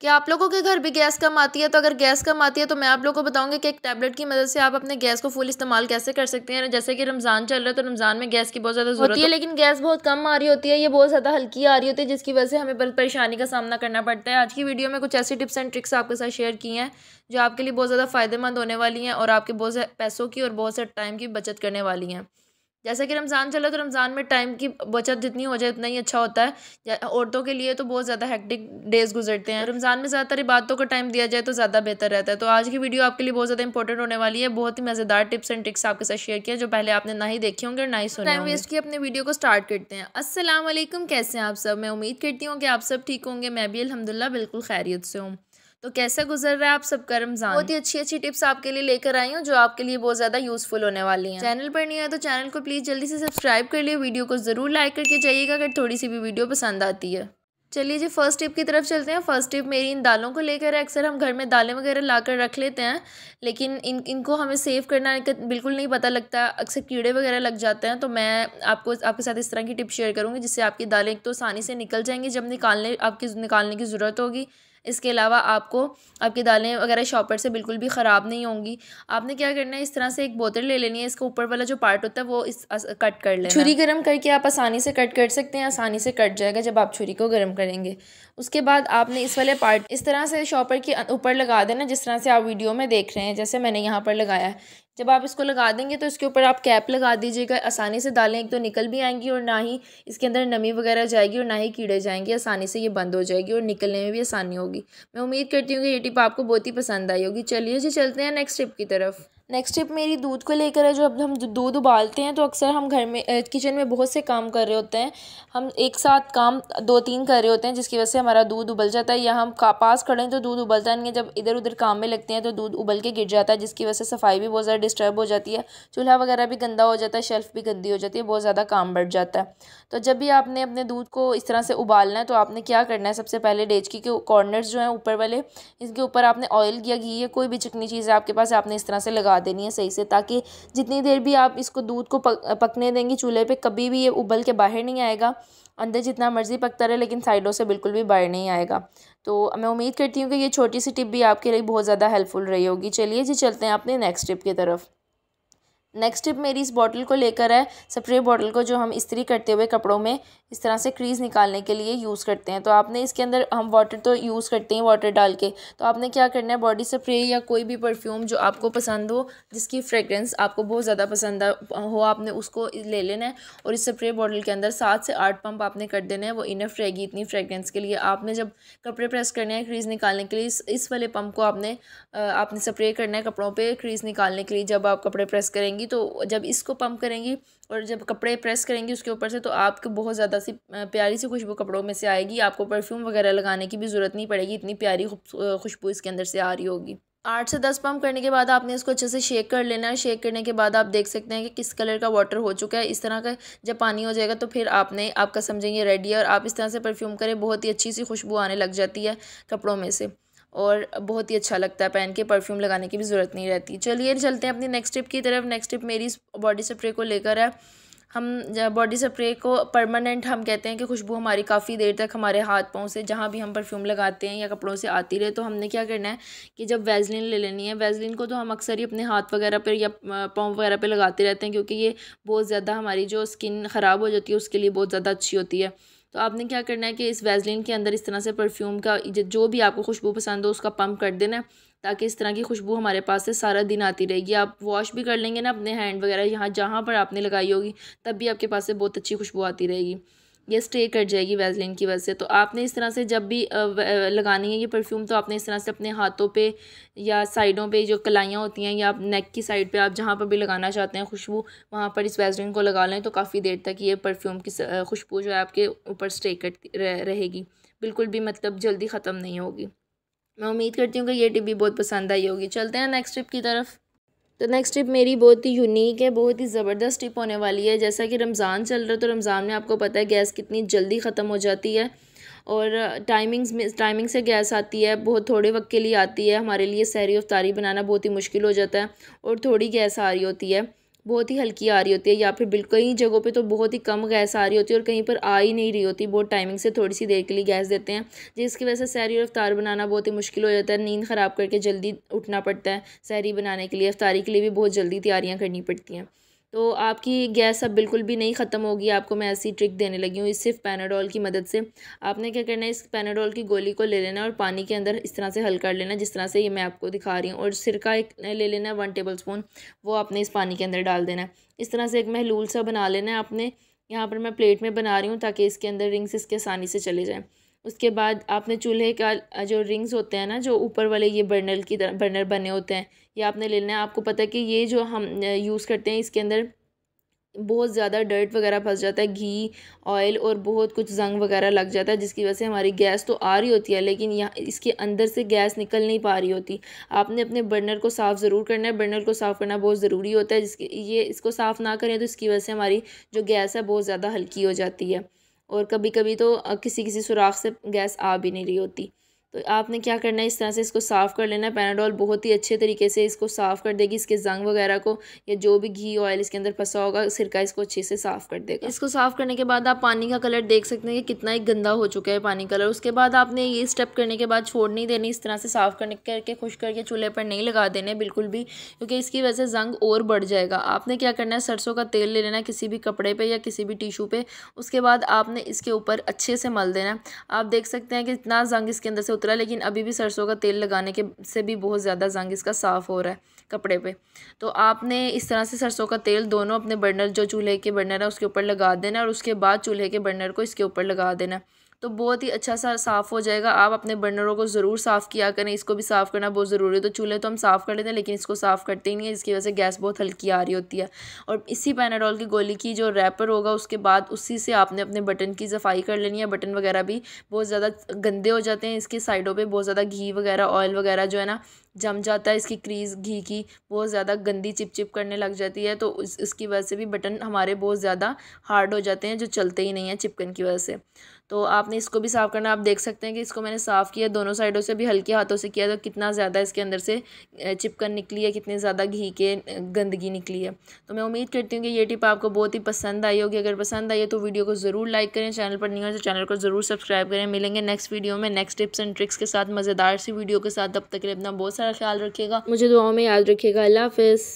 क्या आप लोगों के घर भी गैस कम आती है तो अगर गैस कम आती है तो मैं आप लोगों को बताऊंगी कि एक टैबलेट की मदद से आप अपने गैस को फुल इस्तेमाल कैसे कर सकते हैं जैसे कि रमज़ान चल रहा है तो रमज़ान में गैस की बहुत ज़्यादा जरूरत होती है लेकिन गैस बहुत कम आ रही होती है ये बहुत ज़्यादा हल्की आ रही होती है जिसकी वजह से हमें बहुत परेशानी का सामना करना पड़ता है आज की वीडियो में कुछ ऐसी टिप्स एंड ट्रिक्स आपके साथ शेयर की हैं जो आपके लिए बहुत ज़्यादा फ़ायदेमंद होने वाली हैं और आपके बहुत पैसों की और बहुत से टाइम की बचत करने वाली हैं जैसा कि रमज़ान चला तो रमज़ान में टाइम की बचत जितनी हो जाए उतना ही अच्छा होता है औरतों के लिए तो बहुत ज़्यादा हेक्टिक डेज़ गुजरते हैं रमज़ान में ज़्यादातर इबादतों का टाइम दिया जाए तो ज़्यादा बेहतर रहता है तो आज की वीडियो आपके लिए बहुत ज़्यादा इंपॉर्टेंट होने वाली है बहुत ही मज़ेदार टिप्स एंड ट्रिक्स आपके साथ शेयर किया जो पहले आपने ना ही देखे होंगे और ना ही सुना टाइम वेस्ट किए अपने वीडियो को स्टार्ट करते हैं असलम कैसे हैं आप सब मैं उम्मीद करती हूँ कि आप सब ठीक होंगे मैं भी अलहमदिल्ला बिल्कुल खैरियत से हूँ तो कैसा गुजर रहा है आप सबका रमजान बहुत ही अच्छी अच्छी टिप्स आपके लिए लेकर आई हूँ जो आपके लिए बहुत ज़्यादा यूजफुल होने वाली हैं चैनल पर नहीं है तो चैनल को प्लीज़ जल्दी से सब्सक्राइब कर लिए वीडियो को ज़रूर लाइक करके जाइएगा अगर थोड़ी सी भी वीडियो पसंद आती है चलिए जी फर्स्ट टिप की तरफ चलते हैं फर्स्ट टिप मेरी इन दालों को लेकर है अक्सर हम घर में दालें वगैरह ला कर रख लेते हैं लेकिन इन इनको हमें सेव करना बिल्कुल नहीं पता लगता अक्सर कीड़े वगैरह लग जाते हैं तो मैं आपको आपके साथ इस तरह की टिप शेयर करूँगी जिससे आपकी दालें एक तो आसानी से निकल जाएंगी जब निकालने आपकी निकालने की ज़रूरत होगी इसके अलावा आपको आपकी दालें वगैरह शॉपर से बिल्कुल भी ख़राब नहीं होंगी आपने क्या करना है इस तरह से एक बोतल ले लेनी है इसका ऊपर वाला जो पार्ट होता है वो इस कट कर लें छुरी गर्म करके आप आसानी से कट कर सकते हैं आसानी से कट जाएगा जब आप छुरी को गर्म करेंगे उसके बाद आपने इस वाले पार्ट इस तरह से शॉपर के ऊपर लगा देना जिस तरह से आप वीडियो में देख रहे हैं जैसे मैंने यहाँ पर लगाया है जब आप इसको लगा देंगे तो इसके ऊपर आप कैप लगा दीजिएगा आसानी से दालें एक तो निकल भी आएंगी और ना ही इसके अंदर नमी वगैरह जाएगी और ना ही कीड़े जाएंगे आसानी से ये बंद हो जाएगी और निकलने में भी आसानी होगी मैं उम्मीद करती हूँ कि ये टिप आपको बहुत ही पसंद आई होगी चलिए जी चलते हैं नेक्स्ट टिप की तरफ नेक्स्ट स्टेप मेरी दूध को लेकर है जो अब हम दूध उबालते हैं तो अक्सर हम घर में किचन में बहुत से काम कर रहे होते हैं हम एक साथ काम दो तीन कर रहे होते हैं जिसकी वजह से हमारा दूध उबल जाता है या हम का पास खड़े हैं तो दूध उबलता नहीं है जब इधर उधर काम में लगते हैं तो दूध उबल के गिर जाता है जिसकी वजह से सफाई भी बहुत ज़्यादा डिस्टर्ब हो जाती है चूल्हा वगैरह भी गंदा हो जाता है शेल्फ़ भी गंदी हो जाती है बहुत ज़्यादा काम बढ़ जाता है तो जब भी आपने अपने दूध को इस तरह से उबालना है तो आपने क्या करना है सबसे पहले डेचकी के कॉर्नर्स जो हैं ऊपर वाले इसके ऊपर आपने ऑयल या घी या कोई भी चिकनी चीज़ है आपके पास आपने इस तरह से लगा लगा देनी है सही से ताकि जितनी देर भी आप इसको दूध को पकने देंगे चूल्हे पे कभी भी ये उबल के बाहर नहीं आएगा अंदर जितना मर्ज़ी पकता रहे लेकिन साइडों से बिल्कुल भी बाहर नहीं आएगा तो मैं उम्मीद करती हूँ कि ये छोटी सी टिप भी आपके लिए बहुत ज़्यादा हेल्पफुल रही होगी चलिए जी चलते हैं अपने नेक्स्ट टिप की तरफ नेक्स्ट टिप मेरी इस बॉटल को लेकर है स्प्रे बॉटल को जो हम इस्त्री करते हुए कपड़ों में इस तरह से क्रीज निकालने के लिए यूज़ करते हैं तो आपने इसके अंदर हम वाटर तो यूज़ करते हैं वाटर डाल के तो आपने क्या करना है बॉडी स्प्रे या कोई भी परफ्यूम जो आपको पसंद हो जिसकी फ्रेगरेंस आपको बहुत ज़्यादा पसंद हो आपने उसको ले लेना है और इस स्प्रे बॉटल के अंदर सात से आठ पम्प आपने कर देना है वो इनफ रहेगी इतनी फ्रेगरेंस के लिए आपने जब कपड़े प्रेस करने हैं क्रीज निकालने के लिए इस इस वाले पम्प को आपने आपने स्प्रे करना है कपड़ों पर क्रीज निकालने के लिए जब आप कपड़े प्रेस करेंगे करेंगी तो जब इसको पम्प करेंगी और जब कपड़े प्रेस करेंगी उसके ऊपर से तो आपको बहुत ज़्यादा सी प्यारी सी खुशबू कपड़ों में से आएगी आपको परफ्यूम वगैरह लगाने की भी ज़रूरत नहीं पड़ेगी इतनी प्यारी खुशबू इसके अंदर से आ रही होगी आठ से दस पम्प करने के बाद आपने इसको अच्छे से शेक कर लेना है शेक करने के बाद आप देख सकते हैं कि किस कलर का वाटर हो चुका है इस तरह का जब पानी हो जाएगा तो फिर आपने आपका समझेंगे रेडी है और आप इस तरह से परफ्यूम करें बहुत ही अच्छी सी खुशबू आने लग जाती है कपड़ों में से और बहुत ही अच्छा लगता है पहन के परफ्यूम लगाने की भी ज़रूरत नहीं रहती चलिए चलते हैं अपनी नेक्स्ट टिप की तरफ नेक्स्ट टिप मेरी बॉडी स्प्रे को लेकर है हम बॉडी स्प्रे को परमानेंट हम कहते हैं कि खुशबू हमारी काफ़ी देर तक हमारे हाथ पाँव से जहाँ भी हम परफ्यूम लगाते हैं या कपड़ों से आती रहे तो हमने क्या करना है कि जब वैजलिन ले लेनी है वैजलिन को तो हम अक्सर ही अपने हाथ वगैरह पर या पाँव वगैरह पर लगाते रहते हैं क्योंकि ये बहुत ज़्यादा हमारी जो स्किन ख़राब हो जाती है उसके लिए बहुत ज़्यादा अच्छी होती है तो आपने क्या करना है कि इस वैजलिन के अंदर इस तरह से परफ्यूम का जो भी आपको खुशबू पसंद हो उसका पम्प कर देना ताकि इस तरह की खुशबू हमारे पास से सारा दिन आती रहेगी आप वॉश भी कर लेंगे ना अपने हैंड वगैरह यहाँ जहाँ पर आपने लगाई होगी तब भी आपके पास से बहुत अच्छी खुशबू आती रहेगी ये स्टे कर जाएगी वैजलिन की वजह से तो आपने इस तरह से जब भी लगानी है ये परफ्यूम तो आपने इस तरह से अपने हाथों पे या साइडों पे जो कलाइयाँ होती हैं या नेक की साइड पे आप जहाँ पर भी लगाना चाहते हैं खुशबू वहाँ पर इस वैजलिन को लगा लें तो काफ़ी देर तक ये परफ्यूम की खुशबू जो है आपके ऊपर स्टे करती रह, रहेगी बिल्कुल भी मतलब जल्दी ख़त्म नहीं होगी मैं उम्मीद करती हूँ कि ये टिप भी बहुत पसंद आई होगी चलते हैं नेक्स्ट टिप की तरफ तो नेक्स्ट टिप मेरी बहुत ही यूनिक है बहुत ही ज़बरदस्त टिप होने वाली है जैसा कि रमज़ान चल रहा है तो रमज़ान में आपको पता है गैस कितनी जल्दी ख़त्म हो जाती है और टाइमिंग्स में टाइमिंग से गैस आती है बहुत थोड़े वक्त के लिए आती है हमारे लिए सहरी अफ्तारी बनाना बहुत ही मुश्किल हो जाता है और थोड़ी गैस आ रही होती है बहुत ही हल्की आ रही होती है या फिर बिल्कुल कई जगहों पे तो बहुत ही कम गैस आ रही होती है और कहीं पर आ ही नहीं रही होती बहुत टाइमिंग से थोड़ी सी देर के लिए गैस देते हैं जिसकी वजह से सैरी और अफ्तार बनाना बहुत ही मुश्किल हो जाता है नींद ख़राब करके जल्दी उठना पड़ता है सैरी बनाने के लिए अफ्तारी के लिए भी बहुत जल्दी तैयारियाँ करनी पड़ती हैं तो आपकी गैस अब बिल्कुल भी नहीं ख़त्म होगी आपको मैं ऐसी ट्रिक देने लगी हूँ इस सिर्फ पैनाडोल की मदद से आपने क्या करना है इस पैनाडोल की गोली को ले लेना और पानी के अंदर इस तरह से हल कर लेना जिस तरह से ये मैं आपको दिखा रही हूँ और सिरका एक ले लेना है वन टेबल स्पून वो आपने इस पानी के अंदर डाल देना है इस तरह से एक महलूल सा बना लेना है आपने यहाँ पर मैं प्लेट में बना रही हूँ ताकि इसके अंदर रिंग्स इसके आसानी से चले जाएँ उसके बाद आपने चूल्हे का जो रिंग्स होते हैं ना जो ऊपर वाले ये बर्नर की बर्नर बने होते हैं ये आपने लेना है आपको पता है कि ये जो हम यूज़ करते हैं इसके अंदर बहुत ज़्यादा डर्ट वगैरह फंस जाता है घी ऑयल और बहुत कुछ जंग वगैरह लग जाता है जिसकी वजह से हमारी गैस तो आ रही होती है लेकिन यहाँ इसके अंदर से गैस निकल नहीं पा रही होती आपने अपने बर्नर को साफ़ ज़रूर करना है बर्नर को साफ़ करना बहुत ज़रूरी होता है जिसके ये इसको साफ़ ना करें तो इसकी वजह से हमारी जो गैस है बहुत ज़्यादा हल्की हो जाती है और कभी कभी तो किसी किसी सुराख से गैस आ भी नहीं रही होती तो आपने क्या करना है इस तरह से इसको साफ़ कर लेना है पैनाडोल बहुत ही अच्छे तरीके से इसको साफ़ कर देगी इसके जंग वगैरह को या जो भी घी ऑयल इसके अंदर फंसा होगा सिरका इसको अच्छे से साफ़ कर देगा इसको साफ़ करने के बाद आप पानी का कलर देख सकते हैं कि कितना ही गंदा हो चुका है पानी कलर उसके बाद आपने ये स्टेप करने के बाद छोड़ नहीं देनी इस तरह से साफ़ करने करके खुश करके चूल्हे पर नहीं लगा देने बिल्कुल भी क्योंकि इसकी वजह से जंग और बढ़ जाएगा आपने क्या करना है सरसों का तेल ले लेना किसी भी कपड़े पर या किसी भी टिशू पर उसके बाद आपने इसके ऊपर अच्छे से मल देना आप देख सकते हैं कि इतना जंग इसके अंदर से उतरा लेकिन अभी भी सरसों का तेल लगाने के से भी बहुत ज़्यादा जंग इसका साफ़ हो रहा है कपड़े पे तो आपने इस तरह से सरसों का तेल दोनों अपने बर्नर जो चूल्हे के बर्नर है उसके ऊपर लगा देना और उसके बाद चूल्हे के बर्नर को इसके ऊपर लगा देना तो बहुत ही अच्छा सा साफ़ हो जाएगा आप अपने बर्नरों को ज़रूर साफ़ किया करें इसको भी साफ़ करना बहुत ज़रूरी है तो चूल्हे तो हम साफ़ कर लेते हैं लेकिन इसको साफ़ करते ही नहीं है जिसकी वजह से गैस बहुत हल्की आ रही होती है और इसी पैनाडोल की गोली की जो रैपर होगा उसके बाद उसी से आपने अपने बटन की सफाई कर लेनी है बटन वगैरह भी बहुत ज़्यादा गंदे हो जाते हैं इसके साइडों पर बहुत ज़्यादा घी वगैरह ऑयल वगैरह जो है ना जम जाता है इसकी क्रीज़ घी की बहुत ज़्यादा गंदी चिपचिप करने लग जाती है तो उस, इसकी वजह से भी बटन हमारे बहुत ज़्यादा हार्ड हो जाते हैं जो चलते ही नहीं हैं चिपकन की वजह से तो आपने इसको भी साफ़ करना आप देख सकते हैं कि इसको मैंने साफ़ किया दोनों साइडों से भी हल्के हाथों से किया तो कितना ज़्यादा इसके अंदर से चिपकन निकली है कितने ज़्यादा घी के गंदगी निकली है तो मैं उम्मीद करती हूँ कि ये टिप आपको बहुत ही पसंद आई होगी अगर पसंद आई है तो वीडियो को ज़रूर लाइक करें चैनल पर नहीं हो तो चैनल को ज़रूर सब्सक्राइब करें मिलेंगे नेक्स्ट वीडियो में नेक्स्ट टिप्स एंड ट्रिक्स के साथ मज़ेदार सी वीडियो के साथ तब तक अपना बहुत सारा ख्याल रखिएगा मुझे दुआओं में याद रखिएगा अल्लाह हाफिज़